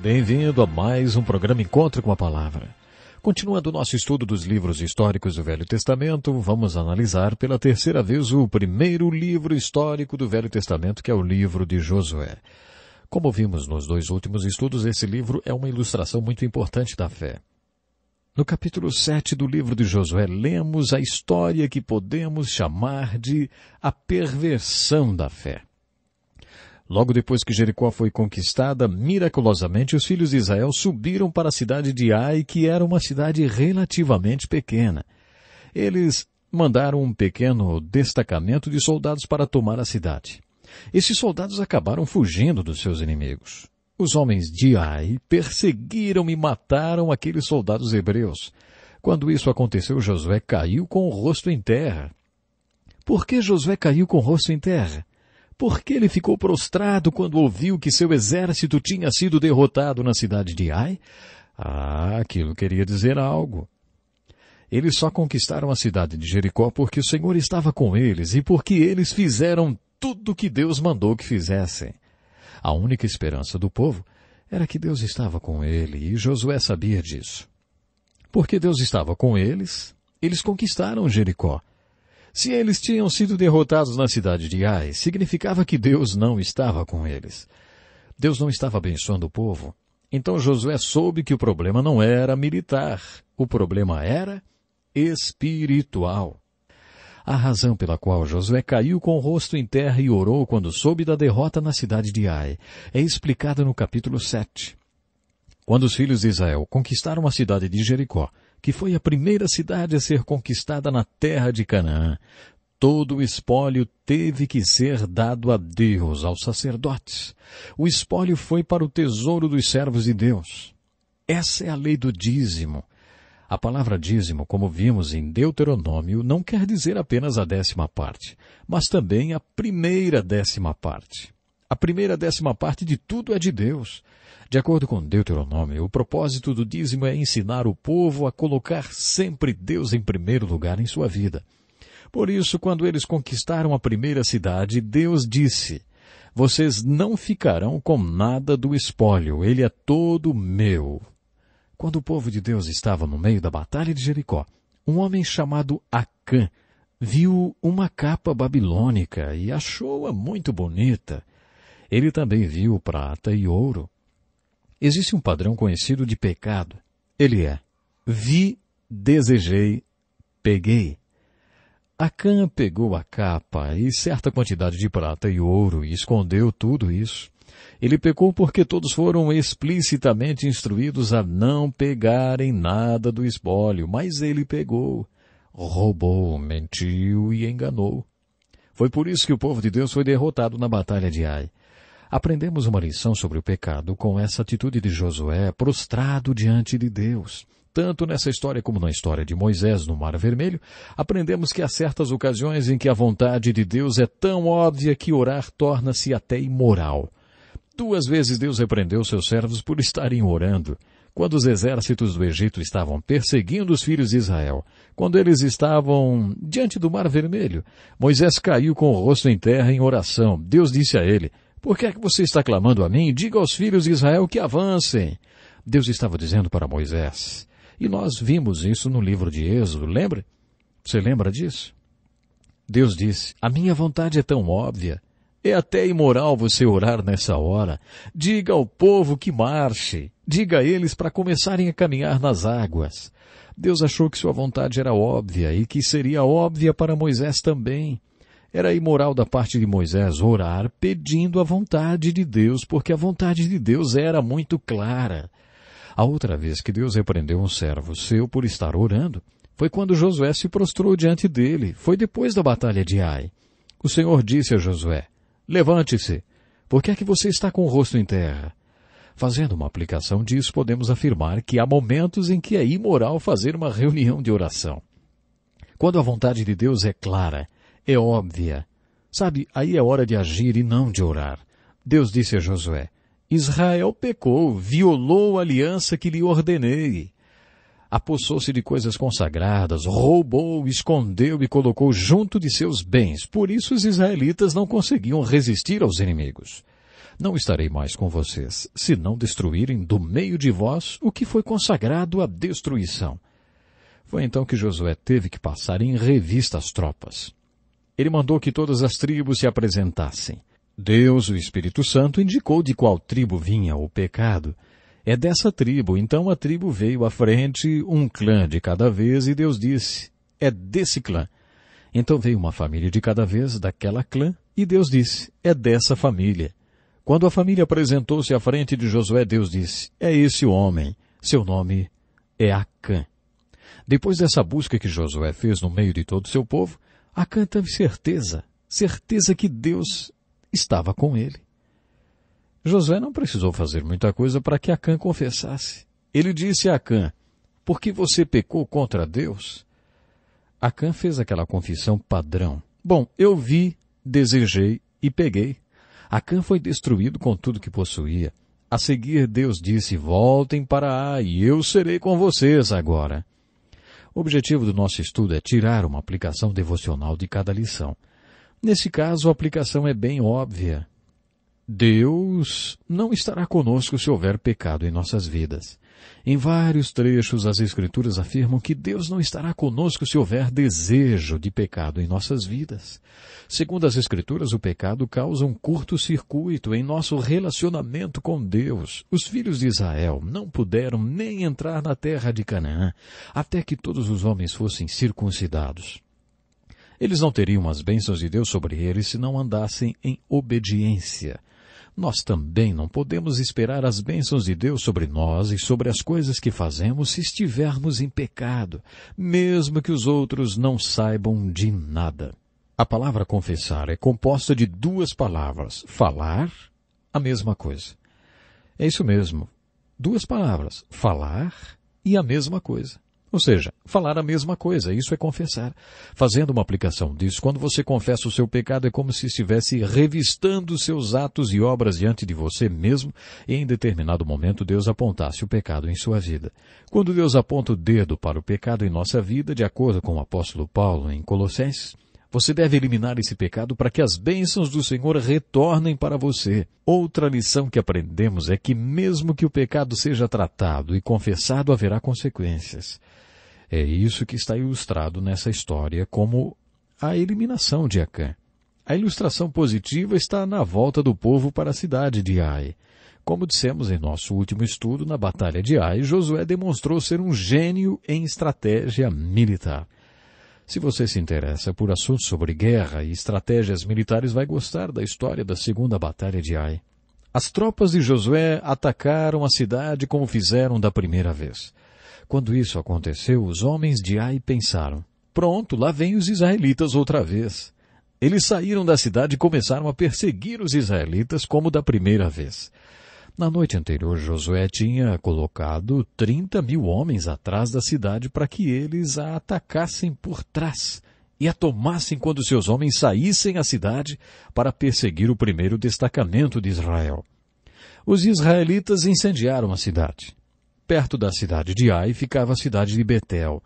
Bem-vindo a mais um programa Encontro com a Palavra. Continuando o nosso estudo dos livros históricos do Velho Testamento, vamos analisar pela terceira vez o primeiro livro histórico do Velho Testamento, que é o livro de Josué. Como vimos nos dois últimos estudos, esse livro é uma ilustração muito importante da fé. No capítulo 7 do livro de Josué, lemos a história que podemos chamar de a perversão da fé. Logo depois que Jericó foi conquistada, miraculosamente os filhos de Israel subiram para a cidade de Ai, que era uma cidade relativamente pequena. Eles mandaram um pequeno destacamento de soldados para tomar a cidade. Esses soldados acabaram fugindo dos seus inimigos. Os homens de Ai perseguiram e mataram aqueles soldados hebreus. Quando isso aconteceu, Josué caiu com o rosto em terra. Por que Josué caiu com o rosto em terra? porque ele ficou prostrado quando ouviu que seu exército tinha sido derrotado na cidade de Ai? Ah, aquilo queria dizer algo. Eles só conquistaram a cidade de Jericó porque o Senhor estava com eles e porque eles fizeram tudo o que Deus mandou que fizessem. A única esperança do povo era que Deus estava com ele e Josué sabia disso. Porque Deus estava com eles, eles conquistaram Jericó. Se eles tinham sido derrotados na cidade de Ai, significava que Deus não estava com eles. Deus não estava abençoando o povo. Então Josué soube que o problema não era militar, o problema era espiritual. A razão pela qual Josué caiu com o rosto em terra e orou quando soube da derrota na cidade de Ai é explicada no capítulo 7. Quando os filhos de Israel conquistaram a cidade de Jericó, que foi a primeira cidade a ser conquistada na terra de Canaã. Todo o espólio teve que ser dado a Deus, aos sacerdotes. O espólio foi para o tesouro dos servos de Deus. Essa é a lei do dízimo. A palavra dízimo, como vimos em Deuteronômio, não quer dizer apenas a décima parte, mas também a primeira décima parte. A primeira décima parte de tudo é de Deus. De acordo com Deuteronômio, o propósito do dízimo é ensinar o povo a colocar sempre Deus em primeiro lugar em sua vida. Por isso, quando eles conquistaram a primeira cidade, Deus disse: Vocês não ficarão com nada do espólio, ele é todo meu. Quando o povo de Deus estava no meio da batalha de Jericó, um homem chamado Acã viu uma capa babilônica e achou-a muito bonita ele também viu prata e ouro. Existe um padrão conhecido de pecado. Ele é: vi, desejei, peguei. Acã pegou a capa e certa quantidade de prata e ouro e escondeu tudo isso. Ele pecou porque todos foram explicitamente instruídos a não pegarem nada do espólio, mas ele pegou, roubou, mentiu e enganou. Foi por isso que o povo de Deus foi derrotado na batalha de Ai. Aprendemos uma lição sobre o pecado com essa atitude de Josué prostrado diante de Deus. Tanto nessa história como na história de Moisés no Mar Vermelho, aprendemos que há certas ocasiões em que a vontade de Deus é tão óbvia que orar torna-se até imoral. Duas vezes Deus repreendeu seus servos por estarem orando quando os exércitos do Egito estavam perseguindo os filhos de Israel, quando eles estavam diante do Mar Vermelho, Moisés caiu com o rosto em terra em oração. Deus disse a ele, por que é que você está clamando a mim? Diga aos filhos de Israel que avancem. Deus estava dizendo para Moisés. E nós vimos isso no livro de Êxodo, lembra? Você lembra disso? Deus disse: A minha vontade é tão óbvia. É até imoral você orar nessa hora. Diga ao povo que marche. Diga a eles para começarem a caminhar nas águas. Deus achou que sua vontade era óbvia e que seria óbvia para Moisés também. Era imoral da parte de Moisés orar pedindo a vontade de Deus, porque a vontade de Deus era muito clara. A outra vez que Deus repreendeu um servo seu por estar orando, foi quando Josué se prostrou diante dele. Foi depois da batalha de Ai. O Senhor disse a Josué, Levante-se. Por que é que você está com o rosto em terra? Fazendo uma aplicação disso, podemos afirmar que há momentos em que é imoral fazer uma reunião de oração. Quando a vontade de Deus é clara, é óbvia. Sabe, aí é hora de agir e não de orar. Deus disse a Josué, Israel pecou, violou a aliança que lhe ordenei. Apossou-se de coisas consagradas, roubou, escondeu e colocou junto de seus bens. Por isso os israelitas não conseguiam resistir aos inimigos. Não estarei mais com vocês, se não destruírem do meio de vós o que foi consagrado à destruição. Foi então que Josué teve que passar em revista as tropas ele mandou que todas as tribos se apresentassem. Deus, o Espírito Santo, indicou de qual tribo vinha o pecado. É dessa tribo, então a tribo veio à frente, um clã de cada vez, e Deus disse, é desse clã. Então veio uma família de cada vez daquela clã, e Deus disse, é dessa família. Quando a família apresentou-se à frente de Josué, Deus disse, é esse homem, seu nome é Acã. Depois dessa busca que Josué fez no meio de todo o seu povo, Acã teve certeza, certeza que Deus estava com ele. Josué não precisou fazer muita coisa para que Acã confessasse. Ele disse a Acã, por que você pecou contra Deus? Acã fez aquela confissão padrão. Bom, eu vi, desejei e peguei. Acã foi destruído com tudo que possuía. A seguir, Deus disse, voltem para Ai, eu serei com vocês agora. O objetivo do nosso estudo é tirar uma aplicação devocional de cada lição. Nesse caso, a aplicação é bem óbvia. Deus não estará conosco se houver pecado em nossas vidas. Em vários trechos as Escrituras afirmam que Deus não estará conosco se houver desejo de pecado em nossas vidas. Segundo as Escrituras, o pecado causa um curto-circuito em nosso relacionamento com Deus. Os filhos de Israel não puderam nem entrar na terra de Canaã até que todos os homens fossem circuncidados. Eles não teriam as bênçãos de Deus sobre eles se não andassem em obediência nós também não podemos esperar as bênçãos de Deus sobre nós e sobre as coisas que fazemos se estivermos em pecado, mesmo que os outros não saibam de nada. A palavra confessar é composta de duas palavras, falar, a mesma coisa. É isso mesmo. Duas palavras, falar e a mesma coisa. Ou seja, falar a mesma coisa, isso é confessar. Fazendo uma aplicação disso, quando você confessa o seu pecado, é como se estivesse revistando seus atos e obras diante de você mesmo, e em determinado momento Deus apontasse o pecado em sua vida. Quando Deus aponta o dedo para o pecado em nossa vida, de acordo com o apóstolo Paulo em Colossenses, você deve eliminar esse pecado para que as bênçãos do Senhor retornem para você. Outra lição que aprendemos é que, mesmo que o pecado seja tratado e confessado, haverá consequências. É isso que está ilustrado nessa história como a eliminação de Acã. A ilustração positiva está na volta do povo para a cidade de Ai. Como dissemos em nosso último estudo, na Batalha de Ai, Josué demonstrou ser um gênio em estratégia militar. Se você se interessa por assuntos sobre guerra e estratégias militares, vai gostar da história da Segunda Batalha de Ai. As tropas de Josué atacaram a cidade como fizeram da primeira vez. Quando isso aconteceu, os homens de Ai pensaram: pronto, lá vêm os israelitas outra vez. Eles saíram da cidade e começaram a perseguir os israelitas como da primeira vez. Na noite anterior, Josué tinha colocado 30 mil homens atrás da cidade para que eles a atacassem por trás e a tomassem quando seus homens saíssem à cidade para perseguir o primeiro destacamento de Israel. Os israelitas incendiaram a cidade. Perto da cidade de Ai ficava a cidade de Betel.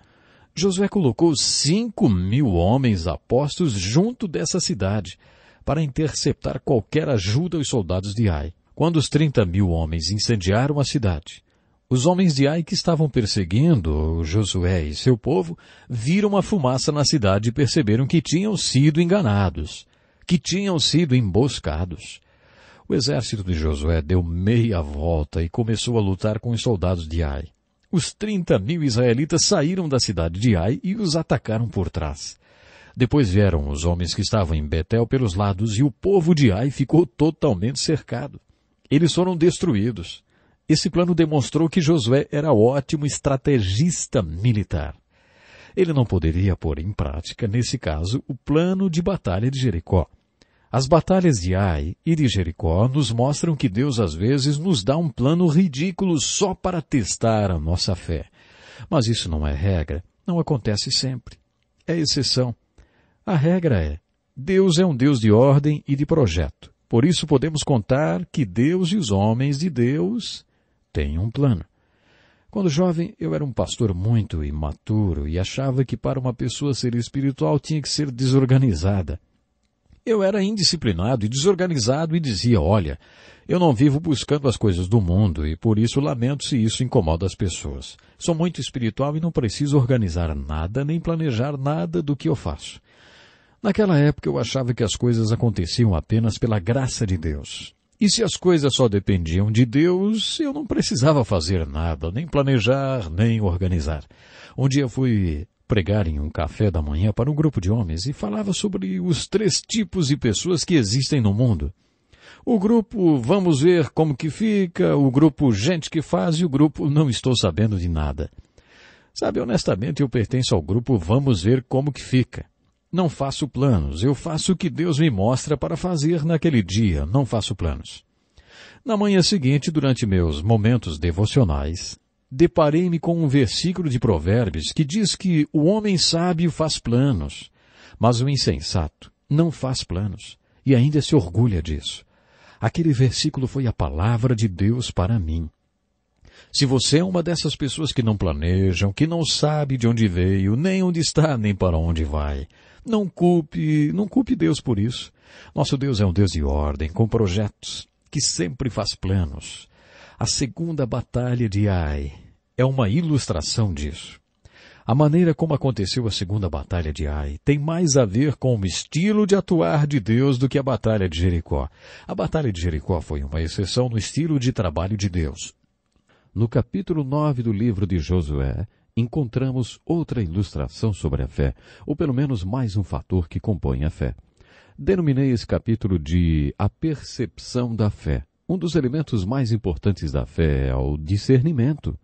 Josué colocou cinco mil homens apostos junto dessa cidade para interceptar qualquer ajuda aos soldados de Ai quando os trinta mil homens incendiaram a cidade. Os homens de Ai que estavam perseguindo Josué e seu povo viram a fumaça na cidade e perceberam que tinham sido enganados, que tinham sido emboscados. O exército de Josué deu meia volta e começou a lutar com os soldados de Ai. Os trinta mil israelitas saíram da cidade de Ai e os atacaram por trás. Depois vieram os homens que estavam em Betel pelos lados e o povo de Ai ficou totalmente cercado. Eles foram destruídos. Esse plano demonstrou que Josué era ótimo estrategista militar. Ele não poderia pôr em prática, nesse caso, o plano de batalha de Jericó. As batalhas de Ai e de Jericó nos mostram que Deus às vezes nos dá um plano ridículo só para testar a nossa fé. Mas isso não é regra, não acontece sempre. É exceção. A regra é: Deus é um Deus de ordem e de projeto. Por isso podemos contar que Deus e os homens de Deus têm um plano. Quando jovem, eu era um pastor muito imaturo e achava que para uma pessoa ser espiritual tinha que ser desorganizada. Eu era indisciplinado e desorganizado e dizia: Olha, eu não vivo buscando as coisas do mundo e por isso lamento se isso incomoda as pessoas. Sou muito espiritual e não preciso organizar nada nem planejar nada do que eu faço. Naquela época eu achava que as coisas aconteciam apenas pela graça de Deus. E se as coisas só dependiam de Deus, eu não precisava fazer nada, nem planejar, nem organizar. Um dia fui pregar em um café da manhã para um grupo de homens e falava sobre os três tipos de pessoas que existem no mundo. O grupo vamos ver como que fica, o grupo gente que faz e o grupo não estou sabendo de nada. Sabe, honestamente eu pertenço ao grupo vamos ver como que fica. Não faço planos, eu faço o que Deus me mostra para fazer naquele dia, não faço planos. Na manhã seguinte, durante meus momentos devocionais, deparei-me com um versículo de Provérbios que diz que o homem sábio faz planos, mas o insensato não faz planos e ainda se orgulha disso. Aquele versículo foi a palavra de Deus para mim. Se você é uma dessas pessoas que não planejam, que não sabe de onde veio, nem onde está, nem para onde vai, não culpe, não culpe Deus por isso. Nosso Deus é um Deus de ordem, com projetos, que sempre faz planos. A segunda batalha de Ai é uma ilustração disso. A maneira como aconteceu a segunda batalha de Ai tem mais a ver com o estilo de atuar de Deus do que a batalha de Jericó. A batalha de Jericó foi uma exceção no estilo de trabalho de Deus. No capítulo 9 do livro de Josué, encontramos outra ilustração sobre a fé, ou pelo menos mais um fator que compõe a fé. Denominei esse capítulo de A Percepção da Fé. Um dos elementos mais importantes da fé é o discernimento.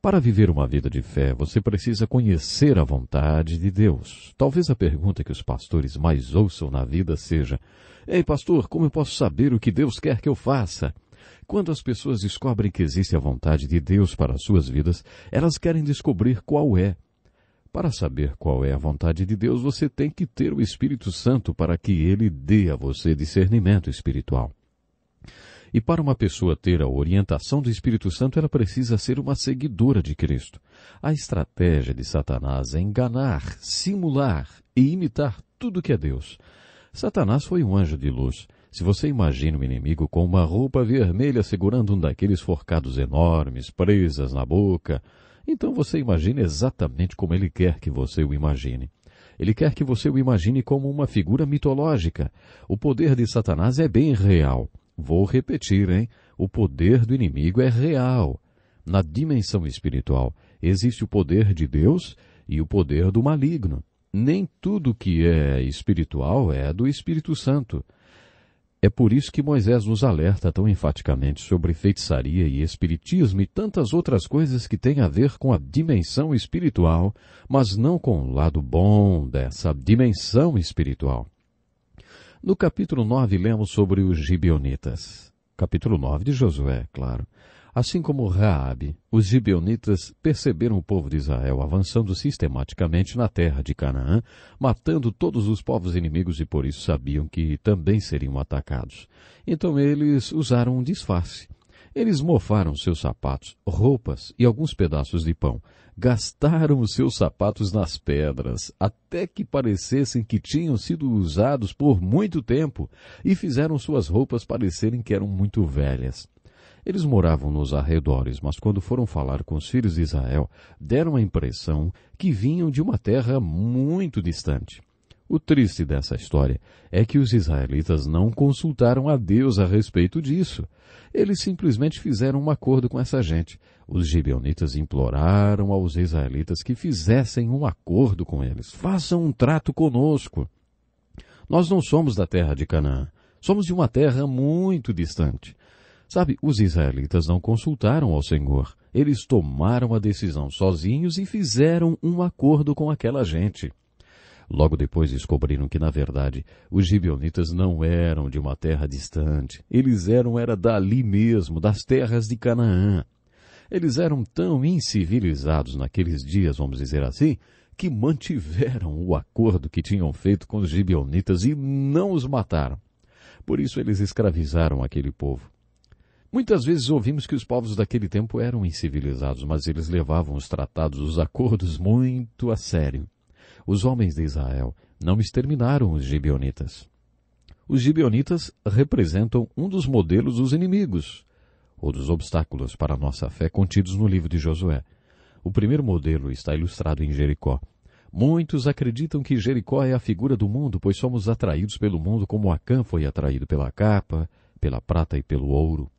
Para viver uma vida de fé, você precisa conhecer a vontade de Deus. Talvez a pergunta que os pastores mais ouçam na vida seja: Ei, pastor, como eu posso saber o que Deus quer que eu faça? Quando as pessoas descobrem que existe a vontade de Deus para suas vidas, elas querem descobrir qual é. Para saber qual é a vontade de Deus, você tem que ter o Espírito Santo para que ele dê a você discernimento espiritual. E para uma pessoa ter a orientação do Espírito Santo, ela precisa ser uma seguidora de Cristo. A estratégia de Satanás é enganar, simular e imitar tudo que é Deus. Satanás foi um anjo de luz. Se você imagina um inimigo com uma roupa vermelha segurando um daqueles forcados enormes, presas na boca, então você imagina exatamente como ele quer que você o imagine. Ele quer que você o imagine como uma figura mitológica. O poder de Satanás é bem real. Vou repetir, hein? O poder do inimigo é real. Na dimensão espiritual, existe o poder de Deus e o poder do maligno. Nem tudo que é espiritual é do Espírito Santo. É por isso que Moisés nos alerta tão enfaticamente sobre feitiçaria e espiritismo e tantas outras coisas que têm a ver com a dimensão espiritual, mas não com o lado bom dessa dimensão espiritual. No capítulo 9 lemos sobre os gibeonitas. Capítulo 9 de Josué, claro. Assim como Raabe, os gibeonitas perceberam o povo de Israel avançando sistematicamente na terra de Canaã, matando todos os povos inimigos e por isso sabiam que também seriam atacados. Então eles usaram um disfarce. Eles mofaram seus sapatos, roupas e alguns pedaços de pão. Gastaram os seus sapatos nas pedras, até que parecessem que tinham sido usados por muito tempo, e fizeram suas roupas parecerem que eram muito velhas. Eles moravam nos arredores, mas quando foram falar com os filhos de Israel, deram a impressão que vinham de uma terra muito distante. O triste dessa história é que os israelitas não consultaram a Deus a respeito disso. Eles simplesmente fizeram um acordo com essa gente. Os gibeonitas imploraram aos israelitas que fizessem um acordo com eles. Façam um trato conosco. Nós não somos da terra de Canaã. Somos de uma terra muito distante. Sabe, os israelitas não consultaram ao Senhor. Eles tomaram a decisão sozinhos e fizeram um acordo com aquela gente. Logo depois descobriram que, na verdade, os gibeonitas não eram de uma terra distante. Eles eram era dali mesmo, das terras de Canaã. Eles eram tão incivilizados naqueles dias, vamos dizer assim, que mantiveram o acordo que tinham feito com os gibeonitas e não os mataram. Por isso eles escravizaram aquele povo. Muitas vezes ouvimos que os povos daquele tempo eram incivilizados, mas eles levavam os tratados, os acordos muito a sério. Os homens de Israel não exterminaram os gibeonitas. Os gibeonitas representam um dos modelos dos inimigos, ou dos obstáculos para a nossa fé contidos no livro de Josué. O primeiro modelo está ilustrado em Jericó. Muitos acreditam que Jericó é a figura do mundo, pois somos atraídos pelo mundo como Acã foi atraído pela capa, pela prata e pelo ouro.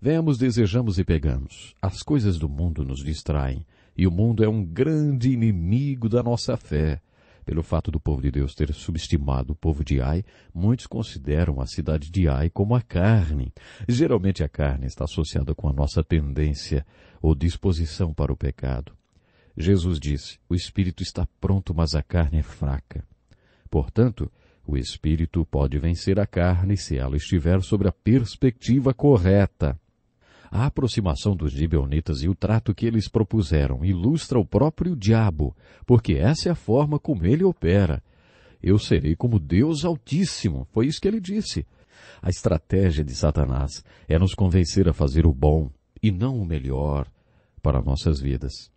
Vemos, desejamos e pegamos. As coisas do mundo nos distraem, e o mundo é um grande inimigo da nossa fé. Pelo fato do povo de Deus ter subestimado o povo de Ai, muitos consideram a cidade de Ai como a carne. Geralmente a carne está associada com a nossa tendência ou disposição para o pecado. Jesus disse: O espírito está pronto, mas a carne é fraca. Portanto, o espírito pode vencer a carne se ela estiver sobre a perspectiva correta. A aproximação dos gibeonitas e o trato que eles propuseram ilustra o próprio diabo, porque essa é a forma como ele opera. Eu serei como Deus Altíssimo, foi isso que ele disse. A estratégia de Satanás é nos convencer a fazer o bom e não o melhor para nossas vidas.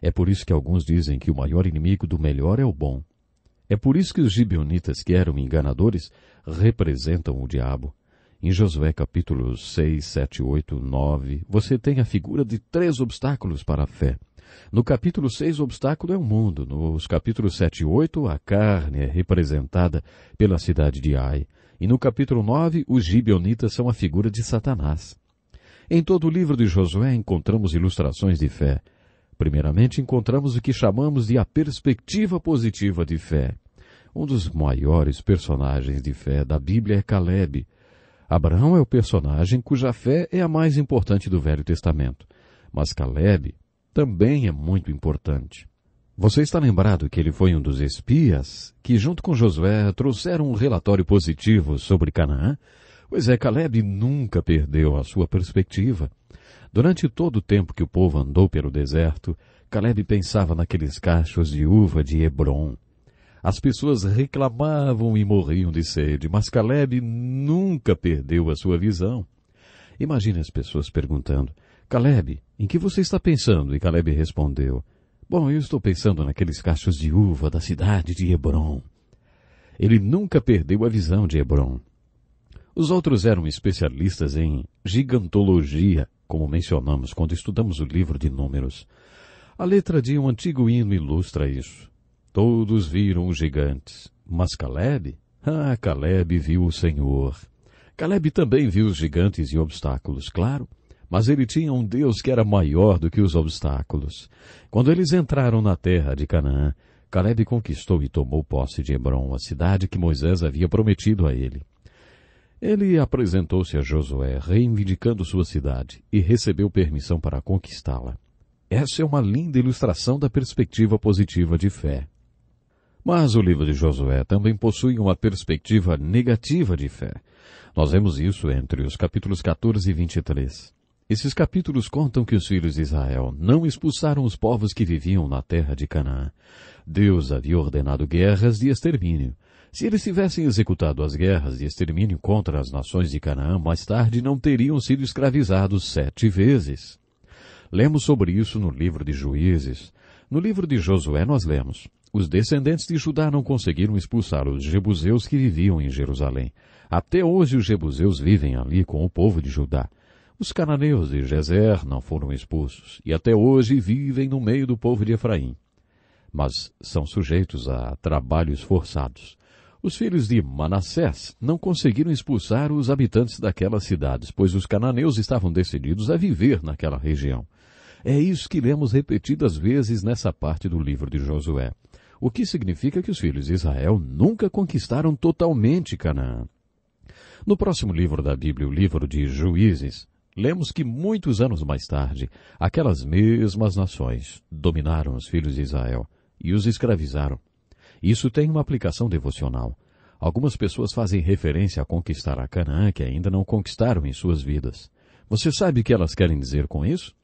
É por isso que alguns dizem que o maior inimigo do melhor é o bom. É por isso que os gibeonitas, que eram enganadores, representam o diabo. Em Josué capítulos 6, 7, 8, 9, você tem a figura de três obstáculos para a fé. No capítulo 6, o obstáculo é o mundo. Nos capítulos 7 e 8, a carne é representada pela cidade de Ai. E no capítulo 9, os gibeonitas são a figura de Satanás. Em todo o livro de Josué encontramos ilustrações de fé. Primeiramente, encontramos o que chamamos de a perspectiva positiva de fé. Um dos maiores personagens de fé da Bíblia é Caleb, Abraão é o personagem cuja fé é a mais importante do Velho Testamento, mas Caleb também é muito importante. Você está lembrado que ele foi um dos espias que, junto com Josué, trouxeram um relatório positivo sobre Canaã? Pois é, Caleb nunca perdeu a sua perspectiva. Durante todo o tempo que o povo andou pelo deserto, Caleb pensava naqueles cachos de uva de Hebron. As pessoas reclamavam e morriam de sede, mas Caleb nunca perdeu a sua visão. Imagine as pessoas perguntando: Caleb, em que você está pensando? E Caleb respondeu: Bom, eu estou pensando naqueles cachos de uva da cidade de Hebron. Ele nunca perdeu a visão de Hebron. Os outros eram especialistas em gigantologia, como mencionamos quando estudamos o livro de Números. A letra de um antigo hino ilustra isso. Todos viram os gigantes, mas Caleb? Ah, Caleb viu o Senhor. Caleb também viu os gigantes e obstáculos, claro, mas ele tinha um Deus que era maior do que os obstáculos. Quando eles entraram na terra de Canaã, Caleb conquistou e tomou posse de Hebron, a cidade que Moisés havia prometido a ele. Ele apresentou-se a Josué, reivindicando sua cidade, e recebeu permissão para conquistá-la. Essa é uma linda ilustração da perspectiva positiva de fé. Mas o livro de Josué também possui uma perspectiva negativa de fé. Nós vemos isso entre os capítulos 14 e 23. Esses capítulos contam que os filhos de Israel não expulsaram os povos que viviam na terra de Canaã. Deus havia ordenado guerras de extermínio. Se eles tivessem executado as guerras de extermínio contra as nações de Canaã, mais tarde não teriam sido escravizados sete vezes. Lemos sobre isso no livro de Juízes. No livro de Josué nós lemos: os descendentes de Judá não conseguiram expulsar os jebuseus que viviam em Jerusalém. Até hoje os jebuseus vivem ali com o povo de Judá. Os cananeus de Jezer não foram expulsos e até hoje vivem no meio do povo de Efraim. Mas são sujeitos a trabalhos forçados. Os filhos de Manassés não conseguiram expulsar os habitantes daquelas cidades, pois os cananeus estavam decididos a viver naquela região. É isso que lemos repetidas vezes nessa parte do livro de Josué o que significa que os filhos de Israel nunca conquistaram totalmente Canaã. No próximo livro da Bíblia, o livro de Juízes, lemos que muitos anos mais tarde, aquelas mesmas nações dominaram os filhos de Israel e os escravizaram. Isso tem uma aplicação devocional. Algumas pessoas fazem referência a conquistar a Canaã que ainda não conquistaram em suas vidas. Você sabe o que elas querem dizer com isso?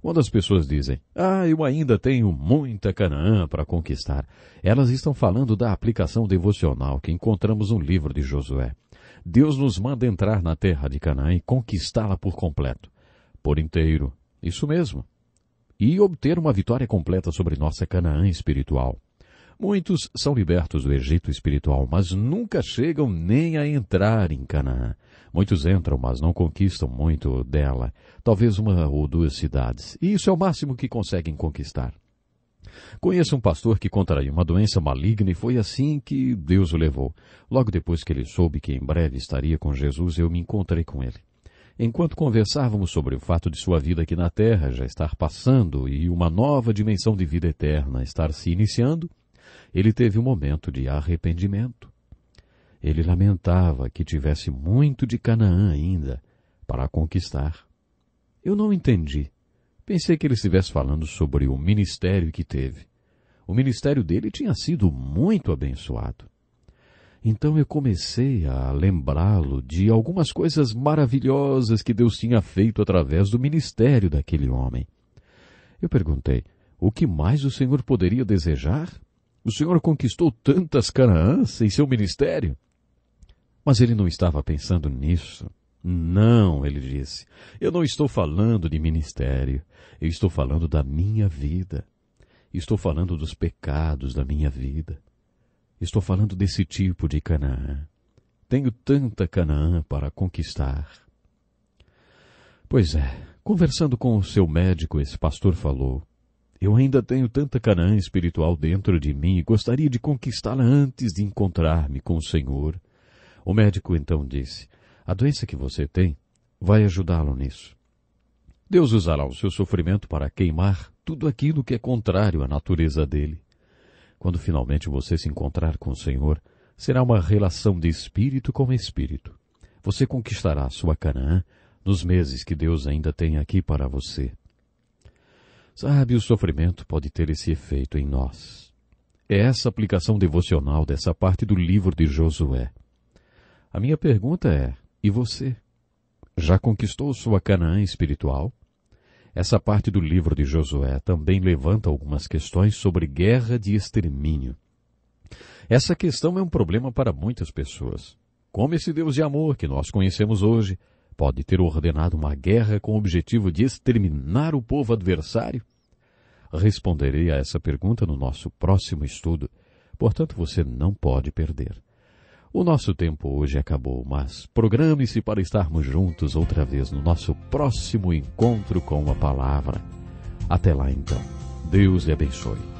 Quando as pessoas dizem, ah, eu ainda tenho muita Canaã para conquistar, elas estão falando da aplicação devocional que encontramos no livro de Josué. Deus nos manda entrar na terra de Canaã e conquistá-la por completo, por inteiro, isso mesmo, e obter uma vitória completa sobre nossa Canaã espiritual. Muitos são libertos do Egito espiritual, mas nunca chegam nem a entrar em Canaã. Muitos entram, mas não conquistam muito dela, talvez uma ou duas cidades, e isso é o máximo que conseguem conquistar. Conheço um pastor que contraiu uma doença maligna e foi assim que Deus o levou. Logo depois que ele soube que em breve estaria com Jesus, eu me encontrei com ele. Enquanto conversávamos sobre o fato de sua vida aqui na Terra já estar passando e uma nova dimensão de vida eterna estar se iniciando, ele teve um momento de arrependimento. Ele lamentava que tivesse muito de Canaã ainda para conquistar. Eu não entendi. Pensei que ele estivesse falando sobre o ministério que teve. O ministério dele tinha sido muito abençoado. Então eu comecei a lembrá-lo de algumas coisas maravilhosas que Deus tinha feito através do ministério daquele homem. Eu perguntei: O que mais o senhor poderia desejar? O senhor conquistou tantas Canaãs em seu ministério? Mas ele não estava pensando nisso. Não, ele disse. Eu não estou falando de ministério. Eu estou falando da minha vida. Estou falando dos pecados da minha vida. Estou falando desse tipo de Canaã. Tenho tanta Canaã para conquistar. Pois é, conversando com o seu médico, esse pastor falou: Eu ainda tenho tanta Canaã espiritual dentro de mim e gostaria de conquistá-la antes de encontrar-me com o Senhor. O médico então disse: A doença que você tem vai ajudá-lo nisso. Deus usará o seu sofrimento para queimar tudo aquilo que é contrário à natureza dele. Quando finalmente você se encontrar com o Senhor, será uma relação de espírito com espírito. Você conquistará a sua Canaã nos meses que Deus ainda tem aqui para você. Sabe, o sofrimento pode ter esse efeito em nós. É essa aplicação devocional dessa parte do livro de Josué. A minha pergunta é: e você? Já conquistou sua Canaã espiritual? Essa parte do livro de Josué também levanta algumas questões sobre guerra de extermínio. Essa questão é um problema para muitas pessoas. Como esse Deus de amor que nós conhecemos hoje pode ter ordenado uma guerra com o objetivo de exterminar o povo adversário? Responderei a essa pergunta no nosso próximo estudo, portanto você não pode perder. O nosso tempo hoje acabou, mas programe-se para estarmos juntos outra vez no nosso próximo encontro com a palavra. Até lá então. Deus lhe abençoe.